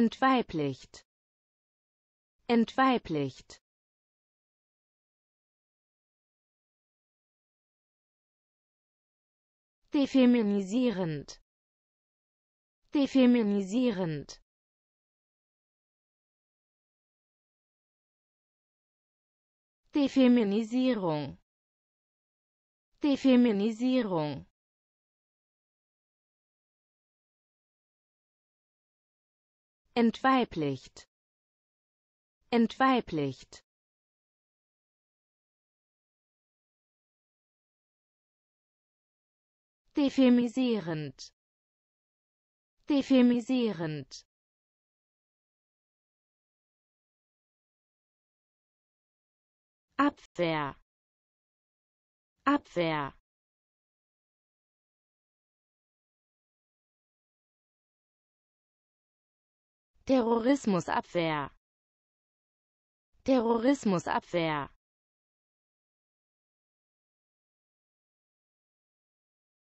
entweiblicht entweiblicht defeminisierend defeminisierend Defeminisierung Defeminisierung entweiblicht entweiblicht defemisierend defemisierend Abwehr Abwehr Terrorismusabwehr Terrorismusabwehr